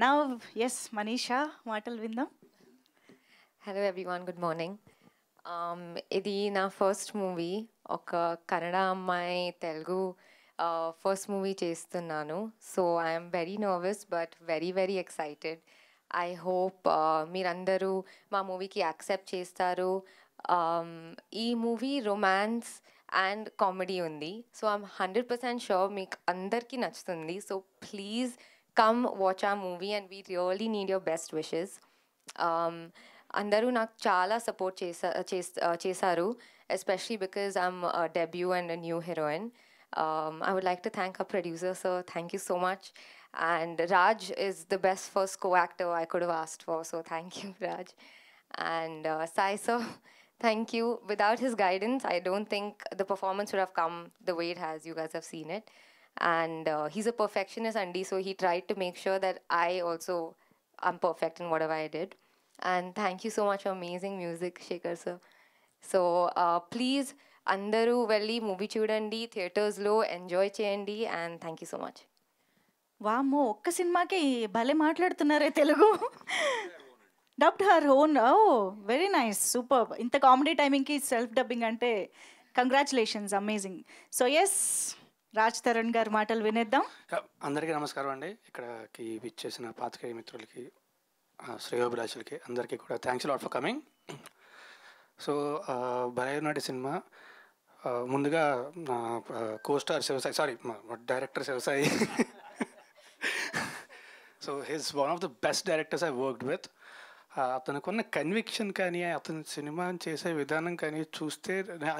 నా yes Manisha, మాటలు విందాం హలో ఎవ్రీవన్ గుడ్ మార్నింగ్ ఇది నా ఫస్ట్ మూవీ ఒక కన్నడ అమ్మాయి తెలుగు ఫస్ట్ uh, మూవీ చేస్తున్నాను so I'm very nervous but very very excited I hope మీరందరూ మా మూవీకి యాక్సెప్ట్ చేస్తారు um, ఈ మూవీ రొమాన్స్ అండ్ కామెడీ ఉంది so I'm hundred percent sure మీకు అందరికీ నచ్చుతుంది సో please come watch our movie and we really need your best wishes. Um, Andaru nak chala support uh, uh, chesaru, especially because I'm a debut and a new heroine. Um, I would like to thank our producer, So Thank you so much. And Raj is the best first co-actor I could have asked for. So thank you, Raj. And uh, Sai, sir, thank you. Without his guidance, I don't think the performance would have come the way it has. You guys have seen it. And he's a a perfectionist andy so he tried to make sure that i also am perfect in whatever i did and thank you so much music Shekhar sir so please అందరూ వెళ్ళి movie చూడండి థియేటర్స్లో enjoy చేయండి and thank you so much వామ్ ఒక్క సినిమాకి భలే మాట్లాడుతున్నారే Telugu dubbed her own oh very nice super ఇంత కామెడీ టైమింగ్కి సెల్ఫ్ డబ్బింగ్ అంటే congratulations amazing so yes Raj Tarun గారి మాటలు వినేద్దాం అందరికీ నమస్కారం అండి ఇక్కడకి ఇచ్చేసిన పాతకేయ మిత్రులకి శ్రేయోభిలాషులకి అందరికీ కూడా thanks lot for coming so నాటి సినిమా ముందుగా నా costar Shivasai sorry director Shivasai so his one of the best directors I worked with అతనుకున్న కన్విక్షన్ కానీ అతను సినిమా చేసే విధానం కానీ చూస్తే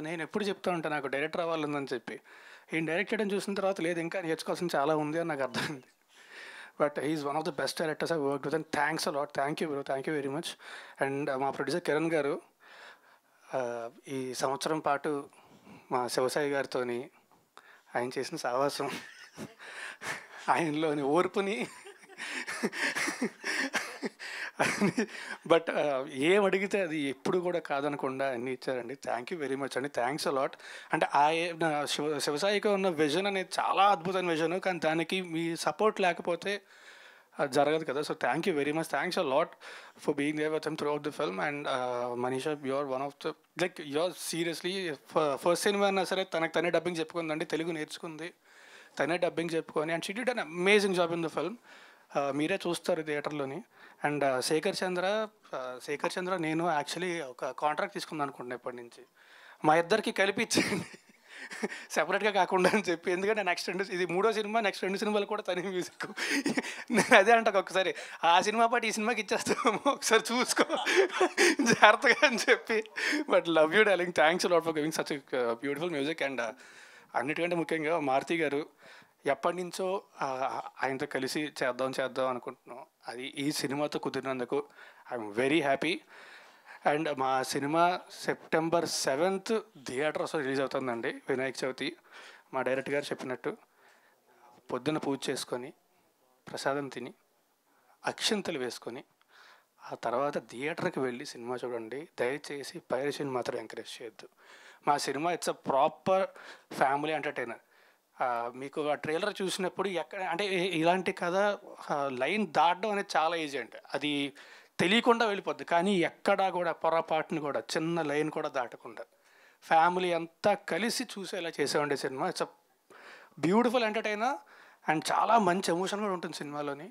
నేను ఎప్పుడు చెప్తా ఉంటాను నాకు డైరెక్టర్ అవ్వాలని చెప్పి ఈయన డైరెక్ట్ చేయడం చూసిన తర్వాత లేదు ఇంకా నేర్చుకోవాల్సిన చాలా ఉంది అని నాకు అర్థమైంది but is one of the best directors I work with and thanks a lot thank you bro thank you very much and మా ప్రొడ్యూసర్ కిరణ్ గారు ఈ సంవత్సరం పాటు మా శివసాయి గారితో ఆయన చేసిన సావాసం ఆయనలోని ఓర్పుని అని బట్ ఏం అడిగితే అది ఎప్పుడు కూడా కాదనకుండా అన్ని ఇచ్చారండి థ్యాంక్ యూ వెరీ మచ్ అండి థ్యాంక్స్ అలాట్ అంటే ఆ శివ శివసాయికి ఉన్న విజన్ అనేది చాలా అద్భుతమైన విజన్ కానీ దానికి మీ సపోర్ట్ లేకపోతే అది జరగదు కదా so thank you very much thanks a lot for being Dev with throughout the film and Manisha your one of the like your seriously first cinema అయినా సరే తనకు తనే డబ్బింగ్ చెప్పుకుందండి తెలుగు నేర్చుకుంది తనే డబ్బింగ్ చెప్పుకొని and she did an amazing job in the film మీరే చూస్తారు థియేటర్లోని అండ్ శేఖర్ చంద్ర శేఖర్ చంద్ర నేను యాక్చువల్లీ ఒక కాంట్రాక్ట్ తీసుకుందాం అనుకుంటున్నా ఇప్పటి నుంచి మా ఇద్దరికి కలిపి సెపరేట్గా కాకుండా అని చెప్పి ఎందుకంటే నెక్స్ట్ రెండు ఇది మూడో సినిమా నెక్స్ట్ రెండు సినిమాలు కూడా తని మ్యూజిక్ నేను అదే అంటే ఒకసారి ఆ సినిమా పాటు ఈ సినిమాకి ఇచ్చేస్తాము ఒకసారి చూసుకో జాగ్రత్తగా అని చెప్పి but love you darling thanks lot for giving such beautiful music and అన్నిటికంటే ముఖ్యంగా మారుతి గారు ఎప్పటి నుంచో ఆయనతో కలిసి చేద్దాం చేద్దాం అనుకుంటున్నాం అది ఈ సినిమాతో కుదిరినందుకు ఐఎమ్ వెరీ హ్యాపీ అండ్ మా cinema September seventh theatres release అవుతుందండి వినాయక చవితి మా డైరెక్ట్ గారు చెప్పినట్టు పొద్దున్న పూజ చేసుకొని ప్రసాదం తిని అక్షంతలు వేసుకొని ఆ తర్వాత థియేటర్కి వెళ్ళి సినిమా చూడండి దయచేసి పైరసీని మాత్రం ఎంకరేజ్ చేయొద్దు మా cinema it's a proper family entertainer మీకు ఆ ట్రైలర్ చూసినప్పుడు ఎక్కడ అంటే ఇలాంటి కథ లైన్ దాటడం అనేది చాలా ఈజీ అండి అది తెలియకుండా వెళ్ళిపోద్ది కానీ ఎక్కడా కూడా పొరపాటును కూడా చిన్న లైన్ కూడా దాటకుండా ఫ్యామిలీ అంతా కలిసి చూసేలా చేసేవండి cinema it's a beautiful entertainer and చాలా మంచి ఎమోషన్ కూడా ఉంటుంది సినిమాలోని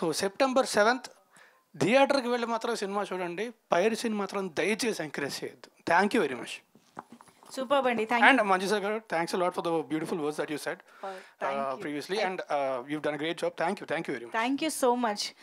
సో సెప్టెంబర్ సెవెంత్ థియేటర్కి వెళ్ళి మాత్రం సినిమా చూడండి పైరు సినిమా మాత్రం దయచేసి ఎంకరేజ్ చేయొద్దు thank you very much Super, Bundy. Thank and you. And thanks a lot for the beautiful words that you said oh, uh, you. previously. And uh, you've done a great job. Thank you. Thank you very much. Thank you so much.